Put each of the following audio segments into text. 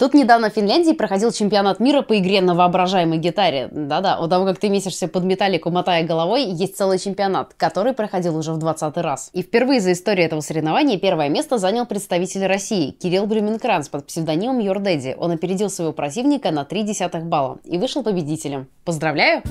Тут недавно в Финляндии проходил чемпионат мира по игре на воображаемой гитаре. Да-да, у того, как ты месишься под металлику, мотая головой, есть целый чемпионат, который проходил уже в 20 раз. И впервые за историю этого соревнования первое место занял представитель России Кирилл Блюменкранц под псевдонимом Your Daddy. Он опередил своего противника на десятых балла и вышел победителем. Поздравляю!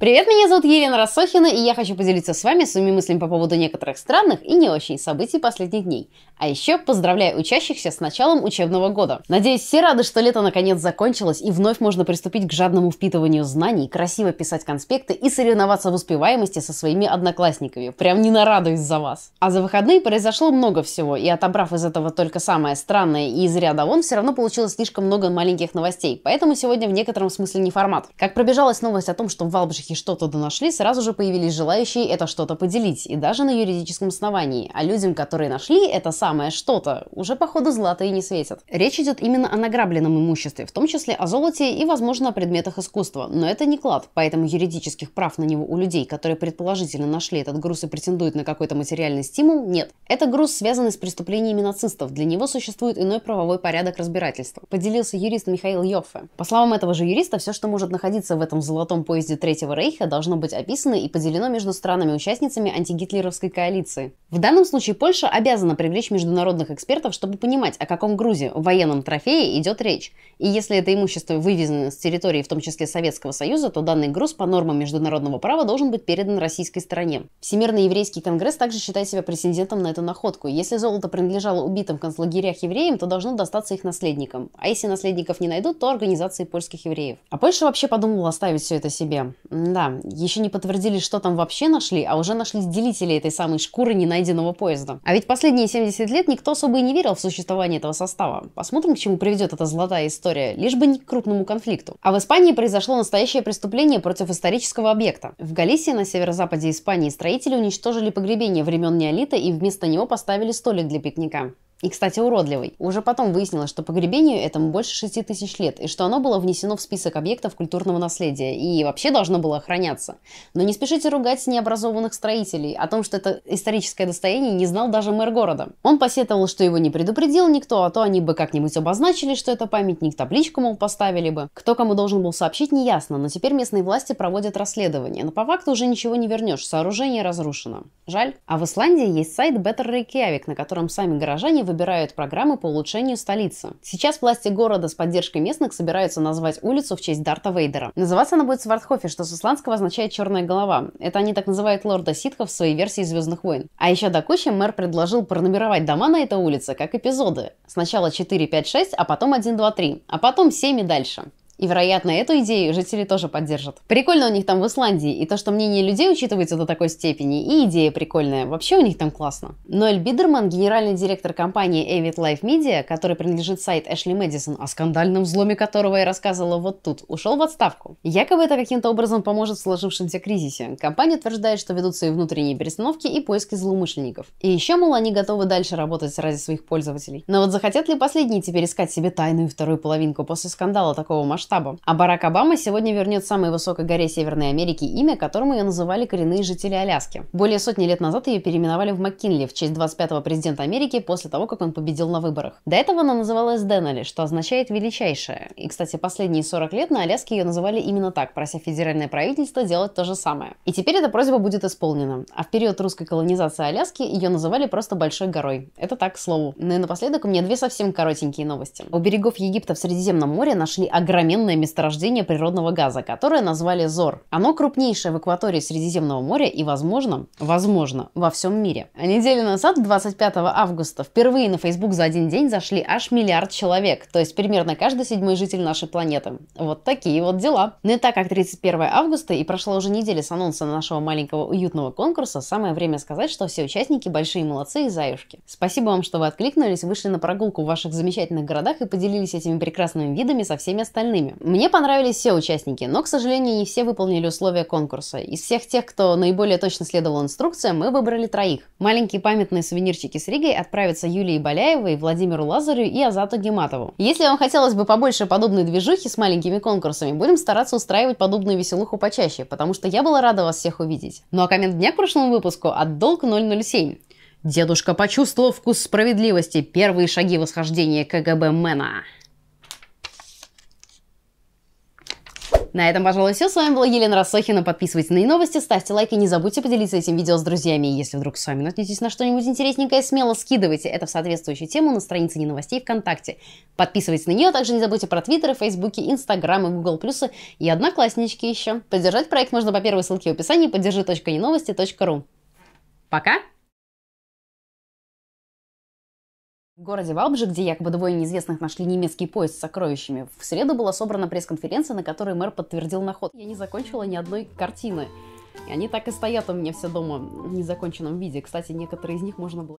Привет, меня зовут Елена Рассохина, и я хочу поделиться с вами своими мыслями по поводу некоторых странных и не очень событий последних дней. А еще поздравляю учащихся с началом учебного года. Надеюсь, все рады, что лето наконец закончилось, и вновь можно приступить к жадному впитыванию знаний, красиво писать конспекты и соревноваться в успеваемости со своими одноклассниками. Прям не нарадуюсь за вас. А за выходные произошло много всего, и отобрав из этого только самое странное и из ряда вон, все равно получилось слишком много маленьких новостей, поэтому сегодня в некотором смысле не формат. Как пробежалась новость о том, что в Валбжихе все что-то донашли, сразу же появились желающие это что-то поделить, и даже на юридическом основании. А людям, которые нашли это самое что-то, уже походу злато и не светят. Речь идет именно о награбленном имуществе, в том числе о золоте и, возможно, о предметах искусства. Но это не клад, поэтому юридических прав на него у людей, которые предположительно нашли этот груз и претендуют на какой-то материальный стимул, нет. Это груз, связанный с преступлениями нацистов. Для него существует иной правовой порядок разбирательства. Поделился юрист Михаил Йоффе. По словам этого же юриста, все, что может находиться в этом золотом поезде третьего Рейха должно быть описано и поделено между странами-участницами антигитлеровской коалиции. В данном случае Польша обязана привлечь международных экспертов, чтобы понимать, о каком грузе военном трофее идет речь. И если это имущество вывезено с территории, в том числе Советского Союза, то данный груз по нормам международного права должен быть передан российской стороне. Всемирный еврейский конгресс также считает себя претендентом на эту находку. Если золото принадлежало убитым в концлагерях евреям, то должно достаться их наследникам. А если наследников не найдут, то организации польских евреев. А Польша вообще подумала оставить все это себе. Да, еще не подтвердили, что там вообще нашли, а уже нашли делители этой самой шкуры ненайденного поезда. А ведь последние 70 лет никто особо и не верил в существование этого состава. Посмотрим, к чему приведет эта золотая история, лишь бы не к крупному конфликту. А в Испании произошло настоящее преступление против исторического объекта. В Галисии на северо-западе Испании строители уничтожили погребение времен неолита и вместо него поставили столик для пикника. И, кстати, уродливый. Уже потом выяснилось, что погребению этому больше 6 тысяч лет, и что оно было внесено в список объектов культурного наследия, и вообще должно было охраняться. Но не спешите ругать необразованных строителей. О том, что это историческое достояние, не знал даже мэр города. Он посетовал, что его не предупредил никто, а то они бы как-нибудь обозначили, что это памятник, табличку, мол, поставили бы. Кто кому должен был сообщить, неясно, но теперь местные власти проводят расследование. Но по факту уже ничего не вернешь, сооружение разрушено. Жаль. А в Исландии есть сайт Better Reykjavik, на котором сами горожане выбирают программы по улучшению столицы. Сейчас власти города с поддержкой местных собираются назвать улицу в честь Дарта Вейдера. Называться она будет Свардхофе, что с исландского означает «черная голова». Это они так называют лорда Ситха в своей версии «Звездных войн». А еще до кучи мэр предложил пронумеровать дома на этой улице как эпизоды. Сначала 4, 5, 6, а потом 1, 2, 3, а потом 7 и дальше. И, вероятно, эту идею жители тоже поддержат. Прикольно у них там в Исландии, и то, что мнение людей учитывается до такой степени, и идея прикольная. Вообще у них там классно. Ноэль Бидерман, генеральный директор компании Avid Life Media, который принадлежит сайт Эшли Мэдисон, о скандальном взломе которого я рассказывала вот тут, ушел в отставку. Якобы это каким-то образом поможет в сложившемся кризисе. Компания утверждает, что ведутся и внутренние перестановки, и поиски злоумышленников. И еще, мол, они готовы дальше работать ради своих пользователей. Но вот захотят ли последние теперь искать себе тайную вторую половинку после скандала такого масштаба? масштаба. А Барак Обама сегодня вернет самой высокой горе Северной Америки имя, которому ее называли коренные жители Аляски. Более сотни лет назад ее переименовали в Маккинли в честь 25-го президента Америки после того, как он победил на выборах. До этого она называлась Деннелли, что означает «величайшая». И, кстати, последние 40 лет на Аляске ее называли именно так, прося федеральное правительство делать то же самое. И теперь эта просьба будет исполнена. А в период русской колонизации Аляски ее называли просто Большой горой. Это так, к слову. Ну и напоследок у меня две совсем коротенькие новости. У берегов Египта в Средиземном море нашли огромен военное месторождение природного газа, которое назвали ЗОР. Оно крупнейшее в экватории Средиземного моря и, возможно, возможно, во всем мире. А неделю назад, 25 августа, впервые на Facebook за один день зашли аж миллиард человек, то есть примерно каждый седьмой житель нашей планеты. Вот такие вот дела. Ну и так как 31 августа и прошла уже неделя с анонса нашего маленького уютного конкурса, самое время сказать, что все участники большие молодцы и заюшки. Спасибо вам, что вы откликнулись, вышли на прогулку в ваших замечательных городах и поделились этими прекрасными видами со всеми остальными участниками. Мне понравились все участники, но, к сожалению, не все выполнили условия конкурса. Из всех тех, кто наиболее точно следовал инструкциям, мы выбрали троих. Маленькие памятные сувенирчики с Ригой отправятся Юлии Баляевой, Владимиру Лазарю и Азату Гематову. Если вам хотелось бы побольше подобной движухи с маленькими конкурсами, будем стараться устраивать подобную веселуху почаще, потому что я была рада вас всех увидеть. Ну а коммент дня к прошлому выпуску от Долг 007. Дедушка почувствовал вкус справедливости. Первые шаги восхождения КГБ Мэна. На этом, пожалуй, все. С вами была Елена Рассохина. Подписывайтесь на и новости, ставьте лайки, не забудьте поделиться этим видео с друзьями. И если вдруг сами наткнетесь на что-нибудь интересненькое, смело скидывайте это в соответствующую тему на странице не новостей ВКонтакте. Подписывайтесь на нее, также не забудьте про Твиттеры, Фейсбуки, Инстаграмы, Гугл Плюсы и Однокласснички еще. Поддержать проект можно по первой ссылке в описании поддержи.неновости.ру. Пока! В городе Валбже, где якобы двое неизвестных нашли немецкий поезд с сокровищами, в среду была собрана пресс-конференция, на которой мэр подтвердил наход. Я не закончила ни одной картины. И они так и стоят у меня все дома в незаконченном виде. Кстати, некоторые из них можно было